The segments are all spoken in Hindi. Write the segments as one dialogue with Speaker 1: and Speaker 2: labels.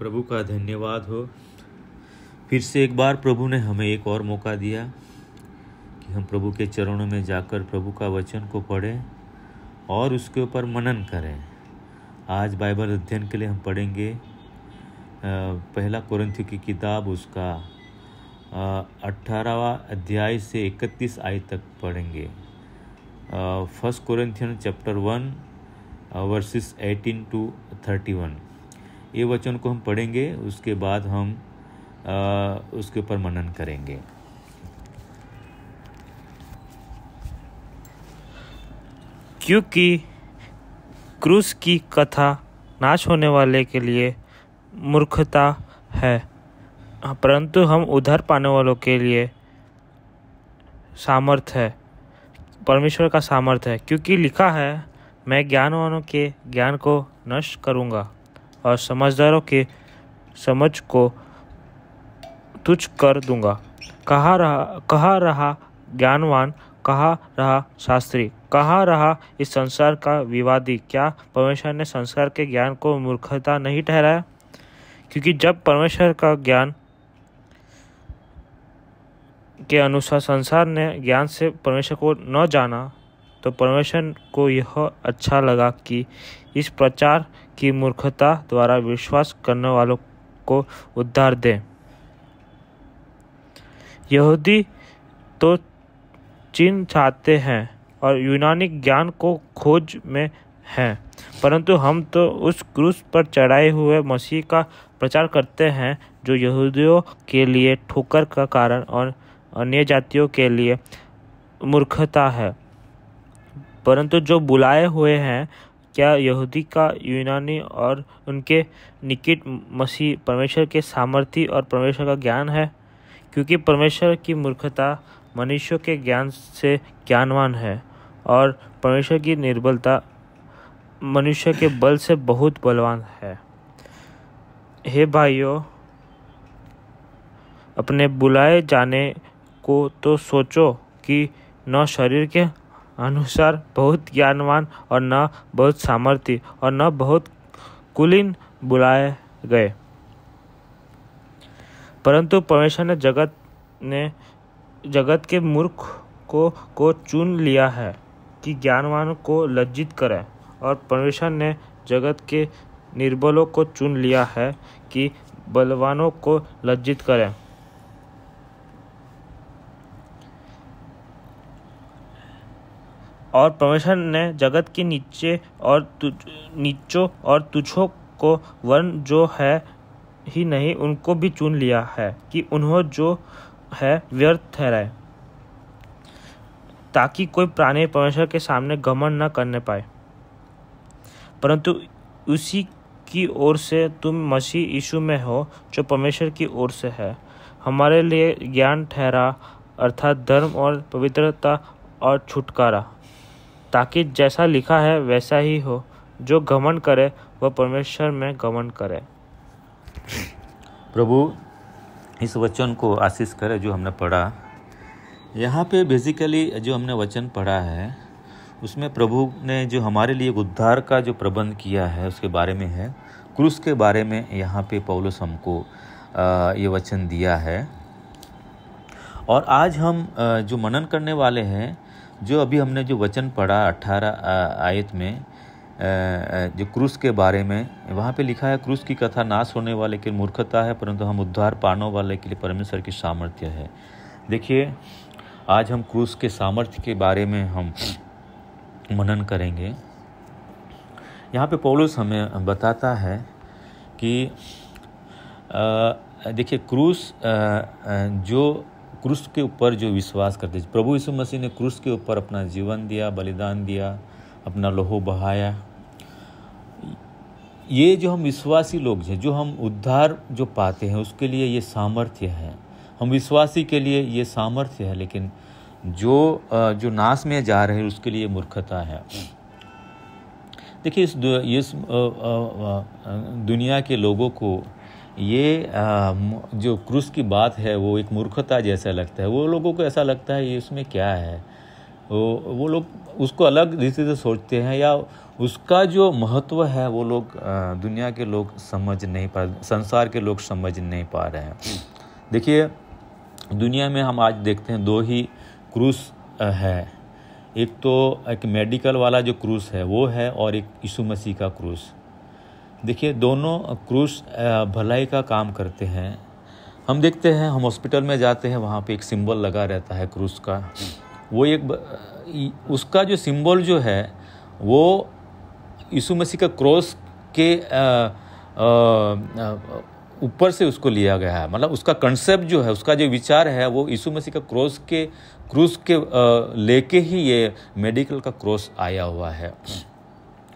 Speaker 1: प्रभु का धन्यवाद हो फिर से एक बार प्रभु ने हमें एक और मौका दिया कि हम प्रभु के चरणों में जाकर प्रभु का वचन को पढ़ें और उसके ऊपर मनन करें आज बाइबल अध्ययन के लिए हम पढ़ेंगे पहला कुरंथियों की किताब उसका अट्ठारहवा अध्याय से इकतीस आय तक पढ़ेंगे first Corinthian chapter one verses eighteen to thirty one ये वचन को हम पढ़ेंगे उसके बाद हम आ, उसके ऊपर मनन करेंगे
Speaker 2: क्योंकि क्रूस की कथा नाश होने वाले के लिए मूर्खता है परंतु हम उधार पाने वालों के लिए सामर्थ है परमेश्वर का सामर्थ है क्योंकि लिखा है मैं ज्ञानवानों के ज्ञान को नष्ट करूँगा और समझदारों के समझ को तुझ कर दूंगा कहा रहा कहा रहा ज्ञानवान कहा रहा शास्त्री कहा रहा इस संसार का विवादी क्या परमेश्वर ने संसार के ज्ञान को मूर्खता नहीं ठहराया क्योंकि जब परमेश्वर का ज्ञान के अनुसार संसार ने ज्ञान से परमेश्वर को न जाना तो परमेश्वर को यह अच्छा लगा कि इस प्रचार की मूर्खता द्वारा विश्वास करने वालों को उद्धार दे यहूदी तो चीन चाहते हैं और यूनानी ज्ञान को खोज में हैं परंतु हम तो उस क्रूस पर चढ़ाए हुए मसीह का प्रचार करते हैं जो यहूदियों के लिए ठोकर का कारण और अन्य जातियों के लिए मूर्खता है परंतु जो बुलाए हुए हैं क्या यहूदी का यूनानी और उनके निकट मसीह परमेश्वर के सामर्थ्य और परमेश्वर का ज्ञान है क्योंकि परमेश्वर की मूर्खता मनुष्यों के ज्ञान से ज्ञानवान है और परमेश्वर की निर्बलता मनुष्य के बल से बहुत बलवान है हे भाइयों अपने बुलाए जाने को तो सोचो कि न शरीर के अनुसार बहुत ज्ञानवान और न बहुत सामर्थ्य और न बहुत कुलीन बुलाए गए परंतु परमेश्वर ने जगत ने जगत के मूर्ख को को चुन लिया है कि ज्ञानवान को लज्जित करें और परमेश्वर ने जगत के निर्बलों को चुन लिया है कि बलवानों को लज्जित करें और परमेश्वर ने जगत के नीचे और नीचों और तुच्छों को वर्ण जो है ही नहीं उनको भी चुन लिया है कि उन्हों जो है व्यर्थ ठहराए ताकि कोई प्राणी परमेश्वर के सामने गमन न करने पाए परंतु उसी की ओर से तुम मसीह यीशु में हो जो परमेश्वर की ओर से है हमारे लिए ज्ञान ठहरा अर्थात धर्म और पवित्रता और छुटकारा ताकि जैसा लिखा है वैसा ही हो जो गमन करे वह परमेश्वर में गमन करे
Speaker 1: प्रभु इस वचन को आशीष करे जो हमने पढ़ा यहाँ पे बेसिकली जो हमने वचन पढ़ा है उसमें प्रभु ने जो हमारे लिए उद्धार का जो प्रबंध किया है उसके बारे में है क्रूस के बारे में यहाँ पे पौलुस हमको ये वचन दिया है और आज हम जो मनन करने वाले हैं जो अभी हमने जो वचन पढ़ा अट्ठारह आयत में जो क्रूस के बारे में वहाँ पे लिखा है क्रूस की कथा नाश होने वाले के मूर्खता है परंतु हम उद्धार पाने वाले के लिए परमेश्वर की सामर्थ्य है देखिए आज हम क्रूस के सामर्थ्य के बारे में हम मनन करेंगे यहाँ पे पौलुस हमें बताता है कि देखिए क्रूस जो क्रूस के ऊपर जो विश्वास करते प्रभु यीशु मसीह ने क्रूस के ऊपर अपना जीवन दिया बलिदान दिया अपना लोहो बहाया ये जो हम विश्वासी लोग हैं जो हम उद्धार जो पाते हैं उसके लिए ये सामर्थ्य है हम विश्वासी के लिए ये सामर्थ्य है लेकिन जो जो नाश में जा रहे हैं उसके लिए मूर्खता है देखिए इस इस दुनिया के लोगों को ये आ, जो क्रूस की बात है वो एक मूर्खता जैसा लगता है वो लोगों को ऐसा लगता है ये उसमें क्या है वो वो लोग उसको अलग रीति से सोचते हैं या उसका जो महत्व है वो लोग दुनिया के लोग समझ नहीं पा संसार के लोग समझ नहीं पा रहे हैं देखिए दुनिया में हम आज देखते हैं दो ही क्रूस है एक तो एक मेडिकल वाला जो क्रूस है वो है और एक यीशु मसीह का क्रूस देखिए दोनों क्रूस भलाई का काम करते हैं हम देखते हैं हम हॉस्पिटल में जाते हैं वहाँ पे एक सिंबल लगा रहता है क्रूस का वो एक उसका जो सिंबल जो है वो यीशु मसीह का क्रॉस के ऊपर से उसको लिया गया है मतलब उसका कंसेप्ट जो है उसका जो विचार है वो यीशु मसीह का क्रॉस के क्रूस के लेके ही ये मेडिकल का क्रॉस आया हुआ है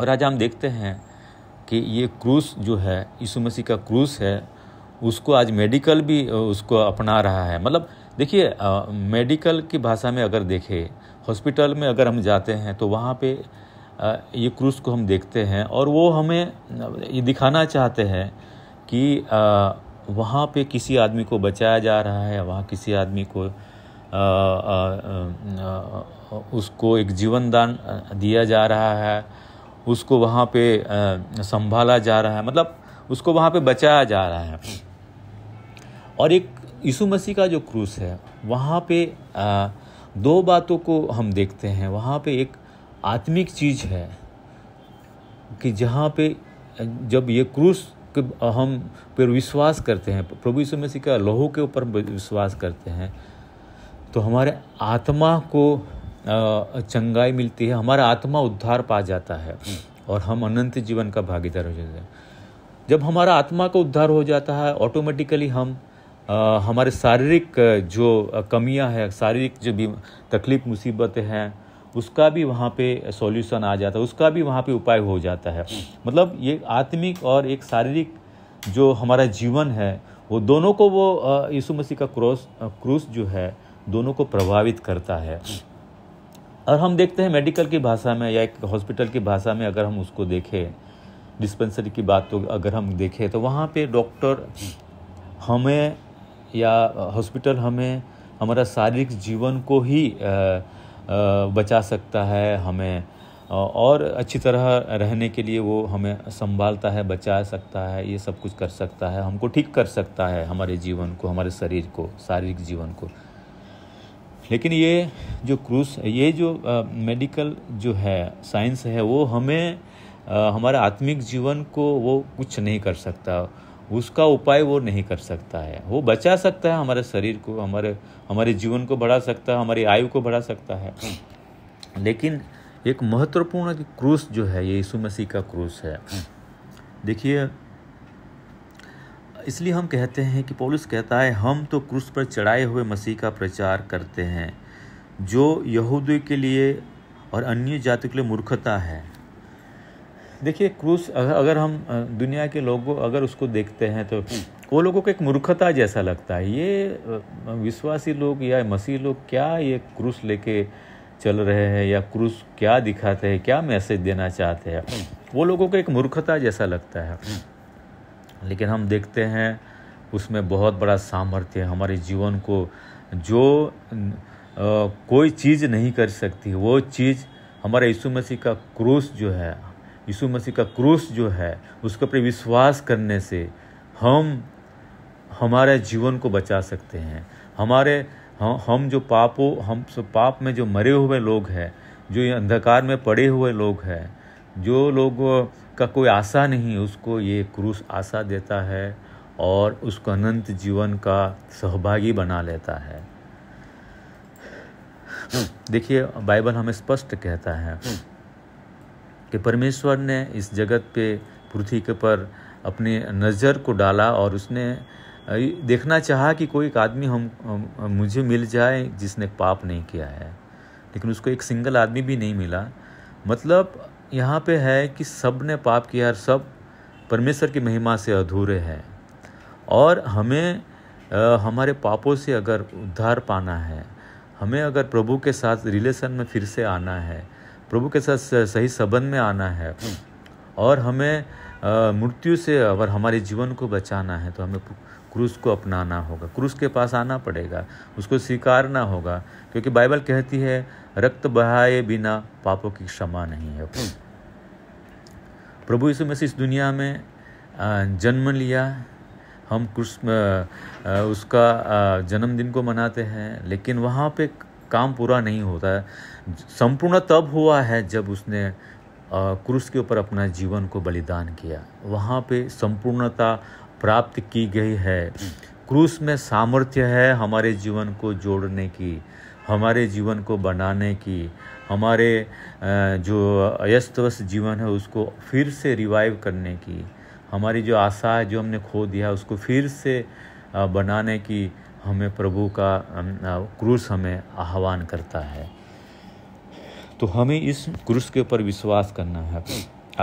Speaker 1: और आज हम देखते हैं कि ये क्रूस जो है यीशु मसीह का क्रूस है उसको आज मेडिकल भी उसको अपना रहा है मतलब देखिए मेडिकल की भाषा में अगर देखे हॉस्पिटल में अगर हम जाते हैं तो वहाँ पे आ, ये क्रूस को हम देखते हैं और वो हमें ये दिखाना चाहते हैं कि आ, वहाँ पे किसी आदमी को बचाया जा रहा है वहाँ किसी आदमी को आ, आ, आ, आ, उसको एक जीवन दान दिया जा रहा है उसको वहाँ पे संभाला जा रहा है मतलब उसको वहाँ पे बचाया जा रहा है और एक यीशु मसीह का जो क्रूस है वहाँ पे दो बातों को हम देखते हैं वहाँ पे एक आत्मिक चीज़ है कि जहाँ पे जब ये क्रूस हम पर विश्वास करते हैं प्रभु यीशु मसीह का लहू के ऊपर विश्वास करते हैं तो हमारे आत्मा को चंगाई मिलती है हमारा आत्मा उद्धार पा जाता है और हम अनंत जीवन का भागीदार हो जाते हैं जब हमारा आत्मा का उद्धार हो जाता है ऑटोमेटिकली हम आ, हमारे शारीरिक जो कमियां हैं शारीरिक जो भी तकलीफ मुसीबतें हैं उसका भी वहाँ पे सॉल्यूशन आ जाता है उसका भी वहाँ पे उपाय हो जाता है मतलब ये आत्मिक और एक शारीरिक जो हमारा जीवन है वो दोनों को वो यीशु मसीह का क्रॉस क्रूस जो है दोनों को प्रभावित करता है और हम देखते हैं मेडिकल की भाषा में या एक हॉस्पिटल की भाषा में अगर हम उसको देखें डिस्पेंसरी की बात तो अगर हम देखें तो वहाँ पे डॉक्टर हमें या हॉस्पिटल हमें हमारा शारीरिक जीवन को ही बचा सकता है हमें और अच्छी तरह रहने के लिए वो हमें संभालता है बचा सकता है ये सब कुछ कर सकता है हमको ठीक कर सकता है हमारे जीवन को हमारे शरीर को शारीरिक जीवन को लेकिन ये जो क्रूस ये जो आ, मेडिकल जो है साइंस है वो हमें आ, हमारे आत्मिक जीवन को वो कुछ नहीं कर सकता उसका उपाय वो नहीं कर सकता है वो बचा सकता है हमारे शरीर को हमारे हमारे जीवन को बढ़ा सकता है हमारी आयु को बढ़ा सकता है लेकिन एक महत्वपूर्ण क्रूस जो है ये यीशु मसीह का क्रूस है देखिए इसलिए हम कहते हैं कि पोलिस कहता है हम तो क्रूस पर चढ़ाए हुए मसीह का प्रचार करते हैं जो यहूदी के लिए और अन्य जाति के लिए मूर्खता है देखिए क्रूस अगर हम दुनिया के लोगों अगर उसको देखते हैं तो हम्म। वो लोगों को एक मूर्खता जैसा लगता है ये विश्वासी लोग या मसीह लोग क्या ये क्रूस लेके चल रहे हैं या क्रूस क्या दिखाते हैं क्या मैसेज देना चाहते हैं हम्म। वो लोगों को एक मूर्खता जैसा लगता है हम्म। लेकिन हम देखते हैं उसमें बहुत बड़ा सामर्थ्य है हमारे जीवन को जो आ, कोई चीज़ नहीं कर सकती वो चीज़ हमारे यीशु मसीह का क्रूस जो है यीशु मसीह का क्रूस जो है उसके ऊपर विश्वास करने से हम हमारे जीवन को बचा सकते हैं हमारे हम हम जो पापों हम पाप में जो मरे हुए लोग हैं जो ये अंधकार में पड़े हुए लोग हैं जो लोगों का कोई आशा नहीं उसको ये क्रूस आशा देता है और उसको अनंत जीवन का सहभागी बना लेता है देखिए बाइबल हमें स्पष्ट कहता है कि परमेश्वर ने इस जगत पे पृथ्वी के पर अपने नज़र को डाला और उसने देखना चाहा कि कोई एक आदमी हम, हम मुझे मिल जाए जिसने पाप नहीं किया है लेकिन उसको एक सिंगल आदमी भी नहीं मिला मतलब यहाँ पे है कि सब ने पाप किया और सब परमेश्वर की महिमा से अधूरे हैं और हमें आ, हमारे पापों से अगर उद्धार पाना है हमें अगर प्रभु के साथ रिलेशन में फिर से आना है प्रभु के साथ सही संबंध में आना है और हमें मृत्यु से अगर हमारे जीवन को बचाना है तो हमें क्रूस को अपनाना होगा क्रूस के पास आना पड़ेगा उसको स्वीकारना होगा क्योंकि बाइबल कहती है रक्त बहाए बिना पापों की क्षमा नहीं है प्रभु यीशु मसीह इस दुनिया में जन्म लिया हम कुछ उसका जन्मदिन को मनाते हैं लेकिन वहाँ पे काम पूरा नहीं होता है संपूर्ण तब हुआ है जब उसने क्रूस के ऊपर अपना जीवन को बलिदान किया वहाँ पे संपूर्णता प्राप्त की गई है क्रूस में सामर्थ्य है हमारे जीवन को जोड़ने की हमारे जीवन को बनाने की हमारे जो अस्त व्यस्त जीवन है उसको फिर से रिवाइव करने की हमारी जो आशा है जो हमने खो दिया उसको फिर से बनाने की हमें प्रभु का क्रूस हमें आह्वान करता है तो हमें इस क्रूस के ऊपर विश्वास करना है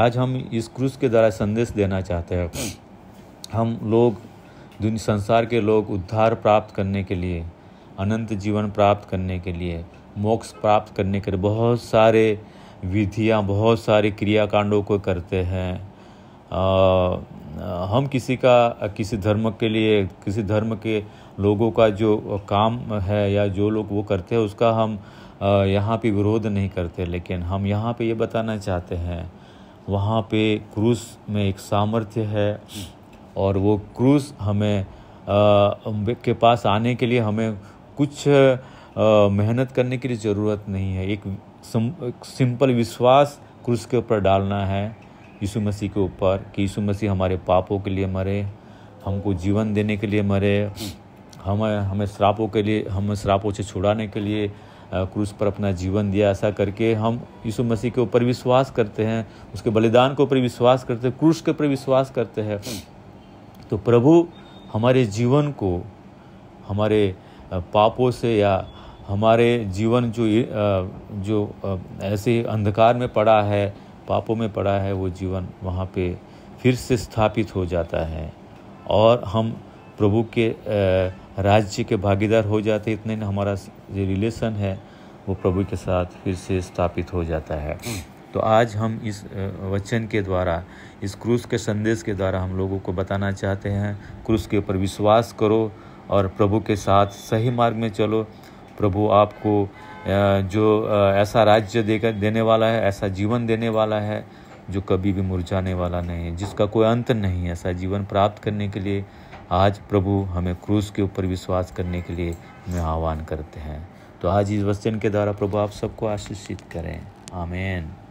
Speaker 1: आज हम इस क्रूस के द्वारा संदेश देना चाहते हैं हम लोग दुनिया संसार के लोग उद्धार प्राप्त करने के लिए अनंत जीवन प्राप्त करने के लिए मोक्ष प्राप्त करने के लिए बहुत सारे विधियाँ बहुत सारे क्रियाकांडों को करते हैं आ, हम किसी का किसी धर्म के लिए किसी धर्म के लोगों का जो काम है या जो लोग वो करते हैं उसका हम यहाँ पे विरोध नहीं करते लेकिन हम यहाँ पे ये यह बताना चाहते हैं वहाँ पे क्रूस में एक सामर्थ्य है और वो क्रूस हमें आ, के पास आने के लिए हमें कुछ मेहनत करने के लिए ज़रूरत नहीं है एक, सम, एक सिंपल विश्वास क्रूस के ऊपर डालना है यीशु मसीह के ऊपर कि यीशु मसीह हमारे पापों के लिए मरे हमको जीवन देने के लिए मरे हमें हमें श्रापों के लिए हमें श्रापों से छुड़ाने के लिए क्रूस पर अपना जीवन दिया ऐसा करके हम यीशु मसीह के ऊपर विश्वास करते हैं उसके बलिदान के ऊपर विश्वास करते हैं क्रूस के ऊपर विश्वास करते हैं तो प्रभु हमारे जीवन को हमारे पापों से या हमारे जीवन जो जो ऐसे अंधकार में पड़ा है पापों में पड़ा है वो जीवन वहाँ पे फिर से स्थापित हो जाता है और हम प्रभु के राज्य के भागीदार हो जाते इतने हमारा जो रिलेशन है वो प्रभु के साथ फिर से स्थापित हो जाता है तो आज हम इस वचन के द्वारा इस क्रूस के संदेश के द्वारा हम लोगों को बताना चाहते हैं क्रूस के ऊपर विश्वास करो और प्रभु के साथ सही मार्ग में चलो प्रभु आपको जो ऐसा राज्य देकर देने वाला है ऐसा जीवन देने वाला है जो कभी भी मुरझाने वाला नहीं है जिसका कोई अंत नहीं है ऐसा जीवन प्राप्त करने के लिए आज प्रभु हमें क्रूस के ऊपर विश्वास करने के लिए हमें आह्वान करते हैं तो आज इस वचन के द्वारा प्रभु आप सबको आशीषित करें आमेन